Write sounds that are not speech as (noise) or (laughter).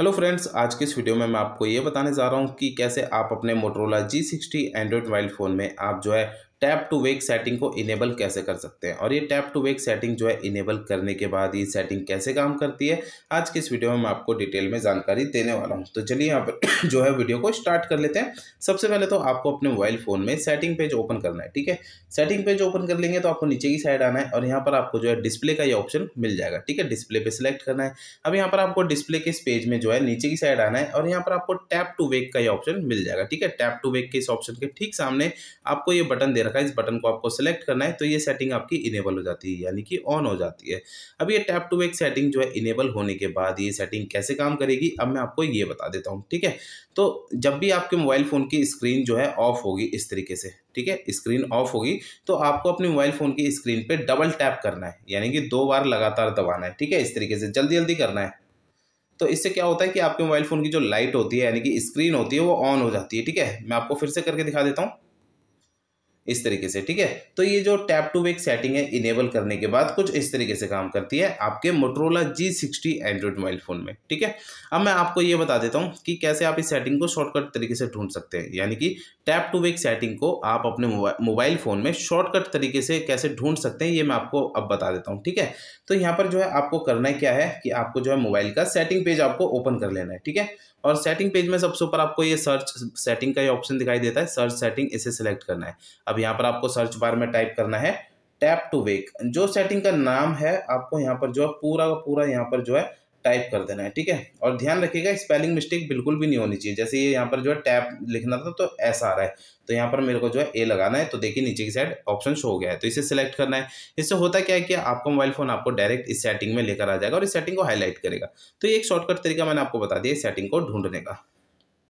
hello friends आज के इस वीडियो में मैं आपको ये बताने जा रहा हूँ कि कैसे आप अपने Motorola G sixty Android mobile phone में आप जो है टैप टू वेक सेटिंग को इनेबल कैसे कर सकते हैं और ये टैप टू वेक सेटिंग जो है इनेबल करने के बाद ये सेटिंग कैसे काम करती है आज की इस वीडियो में मैं आपको डिटेल में जानकारी देने वाला हूँ तो चलिए यहाँ पर (clears throat) जो है वीडियो को स्टार्ट कर लेते हैं सबसे पहले तो आपको अपने मोबाइल फ़ोन में सेटिंग पेज ओपन करना है ठीक है सेटिंग पेज ओपन कर लेंगे तो आपको नीचे की साइड आना है और यहाँ पर आपको जो है डिस्प्ले का ये ऑप्शन मिल जाएगा ठीक है डिस्प्ले पर सिलेक्ट करना है अब यहाँ पर आपको डिस्प्ले के इस पेज में जो है नीचे की साइड आना है और यहाँ पर आपको टैप टू वेक का ये ऑप्शन मिल जाएगा ठीक है टैप टू वेक के इस ऑप्शन के ठीक सामने आपको ये बटन दे रखा है इस बटन को आपको सेलेक्ट करना है तो ये सेटिंग आपकी इनेबल हो जाती है यानी कि ऑन हो जाती है अब ये टैप टू एक सेटिंग जो है इनेबल होने के बाद ये सेटिंग कैसे काम करेगी अब मैं आपको ये बता देता हूँ ठीक है तो जब भी आपके मोबाइल फ़ोन की स्क्रीन जो है ऑफ होगी इस तरीके से ठीक है स्क्रीन ऑफ होगी तो आपको अपने मोबाइल फ़ोन की स्क्रीन पर डबल टैप करना है यानी कि दो बार लगातार दबाना है ठीक है इस तरीके से जल्दी जल्दी करना है तो इससे क्या होता है कि आपके मोबाइल फ़ोन की जो लाइट होती है यानी कि स्क्रीन होती है वो ऑन हो जाती है ठीक है मैं आपको फिर से करके दिखा देता हूँ इस तरीके से ठीक है तो ये जो टैप टू वेक सेटिंग है इनेबल करने के बाद कुछ इस तरीके से काम करती है आपके Motorola G sixty Android mobile phone में ठीक है अब मैं आपको ये बता देता हूँ कि कैसे आप इस सेटिंग को शॉर्टकट तरीके से ढूंढ सकते हैं यानी कि टैप टू वेक सेटिंग को आप अपने मोबाइल फ़ोन में शॉर्टकट तरीके से कैसे ढूंढ सकते हैं ये मैं आपको अब बता देता हूँ ठीक है तो यहाँ पर जो है आपको करना क्या है कि आपको जो है मोबाइल का सेटिंग पेज आपको ओपन कर लेना है ठीक है और सेटिंग पेज में सबसे ऊपर आपको ये सर्च सेटिंग का ये ऑप्शन दिखाई देता है सर्च सेटिंग इसे सिलेक्ट करना है अब यहाँ पर आपको सर्च बार में टाइप करना है टैप टू वेक जो सेटिंग का नाम है आपको यहाँ पर जो है पूरा का पूरा यहाँ पर जो है टाइप कर देना है ठीक है और ध्यान रखिएगा स्पेलिंग मिस्टेक बिल्कुल भी नहीं होनी चाहिए जैसे ये यहाँ पर जो है टैप लिखना था तो ऐसा आ रहा है तो यहाँ पर मेरे को जो है ए लगाना है तो देखिए नीचे की साइड ऑप्शन शो हो गया है तो इसे सिलेक्ट करना है इससे होता क्या है कि आपका मोबाइल फोन आपको डायरेक्ट इस सेटिंग में लेकर आ जाएगा और इस सेटिंग को हाईलाइट करेगा तो ये एक शॉर्टकट तरीका मैंने आपको बता दिया इस सेटिंग को ढूंढने का